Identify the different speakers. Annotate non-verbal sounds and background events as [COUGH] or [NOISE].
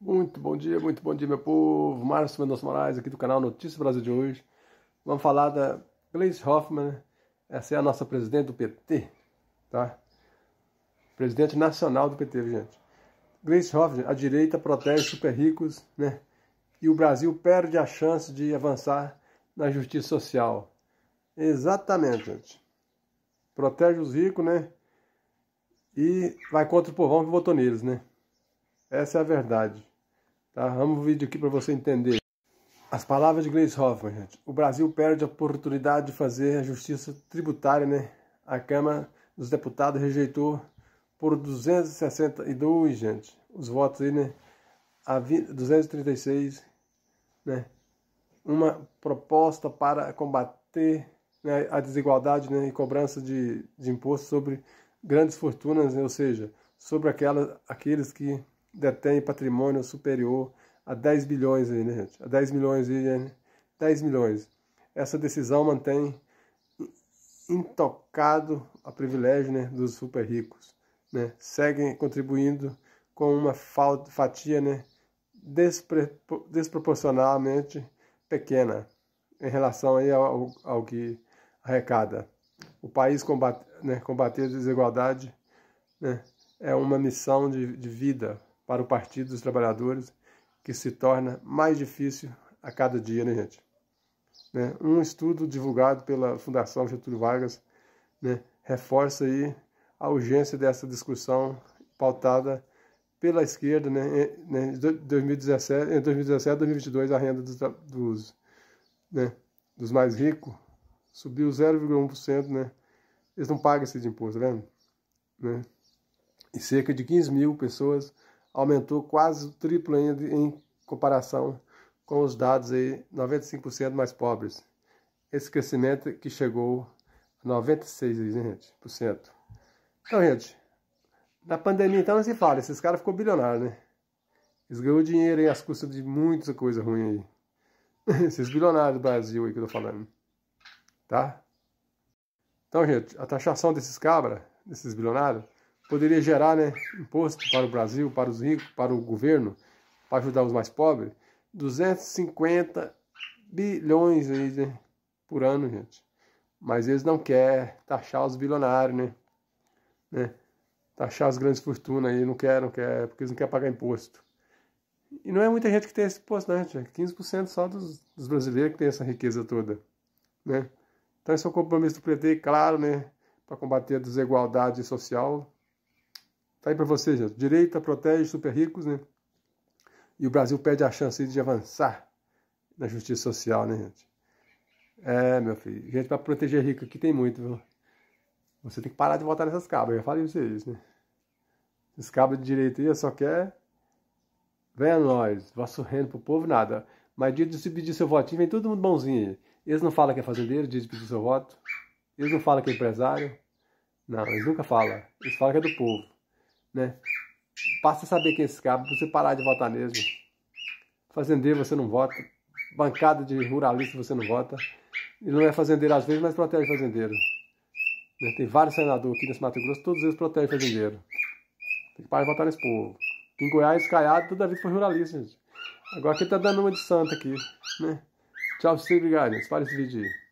Speaker 1: Muito bom dia, muito bom dia, meu povo. Márcio Mendonça Moraes, aqui do canal Notícias Brasil de hoje. Vamos falar da Gleice Hoffmann, essa é a nossa presidente do PT, tá? Presidente nacional do PT, gente. Gleice Hoffmann, a direita protege super ricos, né? E o Brasil perde a chance de avançar na justiça social. Exatamente, gente. Protege os ricos, né? E vai contra o povão que votou neles, né? Essa é a verdade. Tá? Vamos o vídeo aqui para você entender. As palavras de Gleisi Hoffmann, gente. O Brasil perde a oportunidade de fazer a justiça tributária, né? A Câmara dos Deputados rejeitou por 262, gente, os votos aí, né? A 236, né? Uma proposta para combater né, a desigualdade né, e cobrança de, de imposto sobre grandes fortunas, né? ou seja, sobre aquelas, aqueles que detém patrimônio superior a 10 bilhões aí, né, gente? A 10 milhões aí, é, né? 10 milhões. Essa decisão mantém intocado a privilégio né, dos super ricos. Né? Seguem contribuindo com uma fatia né, despre, desproporcionalmente pequena em relação aí ao, ao que arrecada. O país combate, né, combater a desigualdade né, é uma missão de, de vida para o Partido dos Trabalhadores, que se torna mais difícil a cada dia, né, gente? Né? Um estudo divulgado pela Fundação Getúlio Vargas né, reforça aí a urgência dessa discussão pautada pela esquerda, né, em 2017, né, em 2017 2022 a renda dos, dos, né, dos mais ricos subiu 0,1%, né? Eles não pagam esse imposto, tá vendo? Né? E cerca de 15 mil pessoas aumentou quase o triplo em, em comparação com os dados aí 95% mais pobres. Esse crescimento que chegou a 96%. Gente, por cento. Então, gente, na pandemia então não se fala, esses caras ficou bilionário, né? Eles ganhou dinheiro aí às custas de muita coisa ruim aí. [LAUGHS] Esses bilionários do Brasil aí que eu tô falando. Tá? Então, gente, a taxação desses cabras, desses bilionários, poderia gerar né, imposto para o Brasil, para os ricos, para o governo, para ajudar os mais pobres, 250 bilhões aí, né, por ano, gente. Mas eles não querem taxar os bilionários, né? né? Taxar as grandes fortunas aí, não querem, não quer, porque eles não querem pagar imposto. E não é muita gente que tem esse imposto, né, gente? 15% é só dos, dos brasileiros que tem essa riqueza toda, né? Então esse é um compromisso do PT, claro, né? Para combater a desigualdade social, Está aí para vocês gente. Direita protege super ricos, né? E o Brasil perde a chance de avançar na justiça social, né, gente? É, meu filho. Gente, para proteger rico aqui tem muito, viu? Você tem que parar de votar nessas cabras. Eu já falei pra vocês, né? Esses cabras de direita aí só quer... a nós, vai reino pro povo, nada. Mas dia de se pedir seu votinho, vem todo mundo bonzinho aí. Eles não falam que é fazendeiro, dia de pedir seu voto. Eles não falam que é empresário. Não, eles nunca falam. Eles falam que é do povo né? Passa a saber quem é esse cara, pra você parar de votar mesmo. Fazendeiro você não vota, bancada de ruralista você não vota. Ele não é fazendeiro às vezes, mas protege fazendeiro. Né? Tem vários senadores aqui nesse Mato Grosso, todos eles protegem fazendeiro. Tem que parar de votar nesse povo. em Goiás, Caiado, toda a vida foi ruralista, gente. Agora que tá dando uma de santa aqui, né? Tchau, se obrigado, gente. Para esse vídeo aí.